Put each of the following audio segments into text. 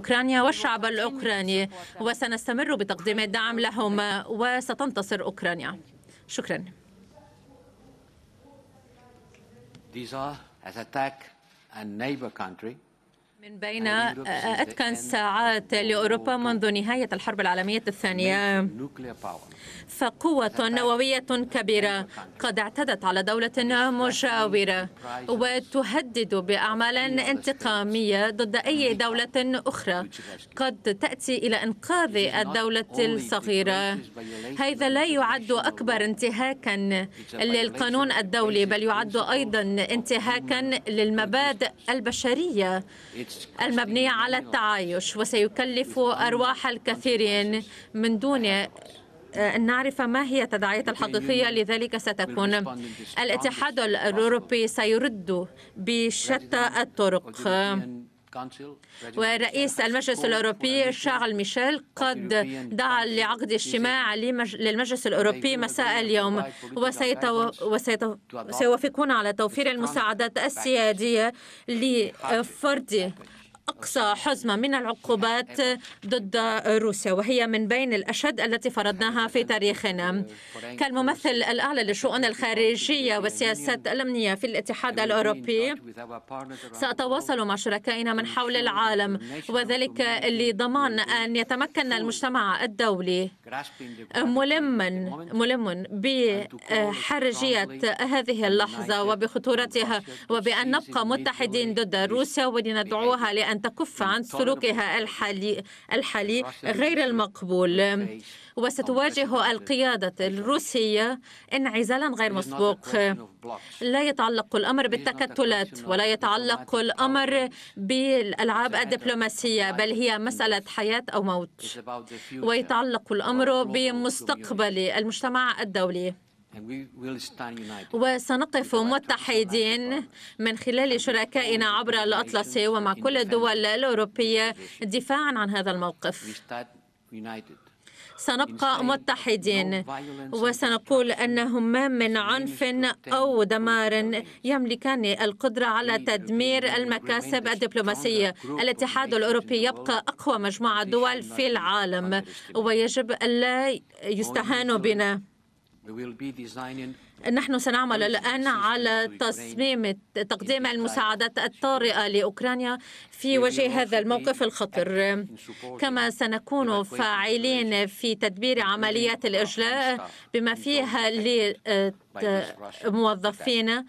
أوكرانيا والشعب الأوكراني وسنستمر بتقديم الدعم لهم وستنتصر أوكرانيا شكرا These are, as attack a neighbor country, من بين أتقن ساعات لأوروبا منذ نهاية الحرب العالمية الثانية فقوة نووية كبيرة قد اعتدت على دولة مجاورة وتهدد بأعمال انتقامية ضد أي دولة أخرى قد تأتي إلى إنقاذ الدولة الصغيرة هذا لا يعد أكبر انتهاكا للقانون الدولي بل يعد أيضا انتهاكا للمبادئ البشرية المبنية على التعايش وسيكلف أرواح الكثيرين من دون آه، أن نعرف ما هي التداعيات الحقيقية لذلك ستكون الاتحاد الأوروبي سيرد بشتى الطرق ورئيس المجلس الأوروبي شارل ميشيل قد دعا لعقد اجتماع للمجلس الأوروبي مساء اليوم وسيوافقون على توفير المساعدات السيادية لفرض أقصى حزمة من العقوبات أيوة. ضد روسيا وهي من بين الأشد التي فرضناها في تاريخنا كالممثل الأعلى للشؤون الخارجية والسياسات الأمنية في الاتحاد الأوروبي سأتواصل مع شركائنا من حول العالم وذلك لضمان أن يتمكن المجتمع الدولي ملما ملم بحرجية هذه اللحظة وبخطورتها وبأن نبقى متحدين ضد روسيا ولندعوها لأن أن تكف عن سلوكها الحالي, الحالي غير المقبول وستواجه القيادة الروسية انعزالا غير مسبوق لا يتعلق الأمر بالتكتلات ولا يتعلق الأمر بالألعاب الدبلوماسية بل هي مسألة حياة أو موت ويتعلق الأمر بمستقبل المجتمع الدولي وسنقف متحدين من خلال شركائنا عبر الأطلسي ومع كل الدول الأوروبية دفاعا عن هذا الموقف سنبقى متحدين وسنقول أنهما من عنف أو دمار يملكان القدرة على تدمير المكاسب الدبلوماسية الاتحاد الأوروبي يبقى أقوى مجموعة دول في العالم ويجب ألا يستهان بنا نحن سنعمل الآن على تصميم تقديم المساعدات الطارئة لأوكرانيا في وجه هذا الموقف الخطر كما سنكون فاعلين في تدبير عمليات الإجلاء بما فيها لموظفين آه،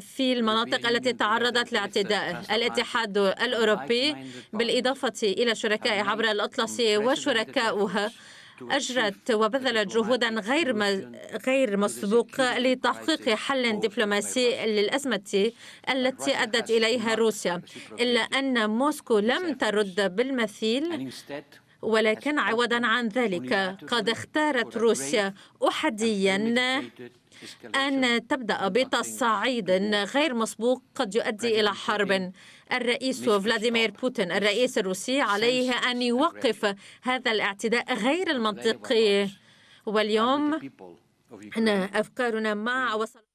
في المناطق التي تعرضت uh, لاعتداء الاتحاد الأوروبي بالإضافة إلى شركائه عبر الأطلسي وشركاؤها أجرت وبذلت جهودا غير غير مسبوقة لتحقيق حل دبلوماسي للأزمة التي أدت إليها روسيا إلا أن موسكو لم ترد بالمثيل ولكن عوضا عن ذلك قد اختارت روسيا أحديا أن تبدأ بتصعيد غير مسبوق قد يؤدي إلى حرب الرئيس فلاديمير بوتين الرئيس الروسي عليه أن يوقف هذا الاعتداء غير المنطقي واليوم أن أفكارنا مع mm. وصل